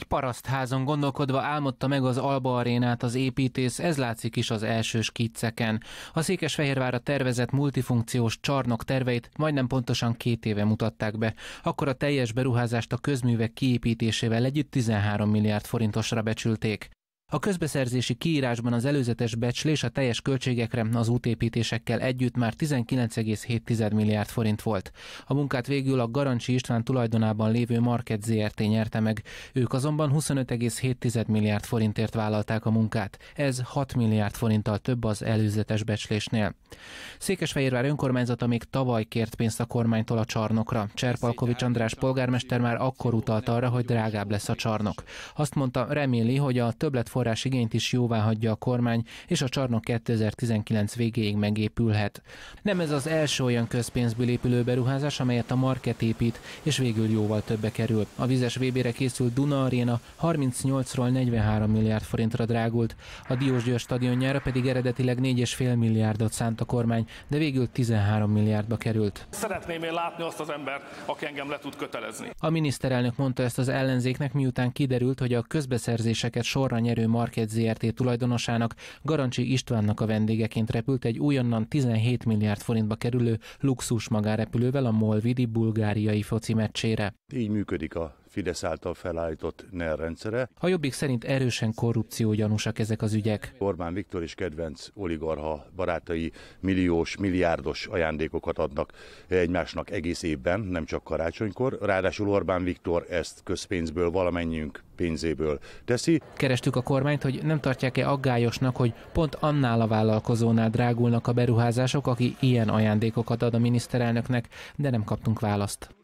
Egy parasztházon gondolkodva álmodta meg az Alba Arénát az építész, ez látszik is az első skicceken. A Székesfehérvára tervezett multifunkciós csarnok terveit majdnem pontosan két éve mutatták be. Akkor a teljes beruházást a közművek kiépítésével együtt 13 milliárd forintosra becsülték. A közbeszerzési kiírásban az előzetes becslés a teljes költségekre az útépítésekkel együtt már 19,7 milliárd forint volt. A munkát végül a Garancsi István tulajdonában lévő Market ZRT nyerte meg. Ők azonban 25,7 milliárd forintért vállalták a munkát. Ez 6 milliárd forinttal több az előzetes becslésnél. Székesfehérvár önkormányzata még tavaly kért pénzt a kormánytól a csarnokra. Cserpalkovics András polgármester már akkor utalta arra, hogy drágább lesz a csarnok. Azt mondta, reméli, hogy a többlet erőforrás igényt is jóvá hagyja a kormány, és a csarnok 2019 végéig megépülhet. Nem ez az első olyan közpénzből épülő beruházás, amelyet a Market épít, és végül jóval többe kerül. A vizes VB-re készült Duna Arena 38-ról 43 milliárd forintra drágult, a Diósgyőr stadionjára pedig eredetileg 4,5 milliárdot szánt a kormány, de végül 13 milliárdba került. Szeretném én látni azt az embert, aki engem le tud kötelezni. A miniszterelnök mondta ezt az ellenzéknek, miután kiderült, hogy a közbeszerzéseket sorra nyerő Market ZRT tulajdonosának, Garancsi Istvánnak a vendégeként repült egy újonnan 17 milliárd forintba kerülő luxus magárepülővel a Molvidi bulgáriai foci meccsére. Így működik a Fidesz által felállított NER rendszere. A Jobbik szerint erősen korrupciógyanúsak ezek az ügyek. Orbán Viktor és kedvenc oligarha barátai milliós, milliárdos ajándékokat adnak egymásnak egész évben, nem csak karácsonykor. Ráadásul Orbán Viktor ezt közpénzből valamennyiünk pénzéből teszi. Kerestük a kormányt, hogy nem tartják-e aggályosnak, hogy pont annál a vállalkozónál drágulnak a beruházások, aki ilyen ajándékokat ad a miniszterelnöknek, de nem kaptunk választ.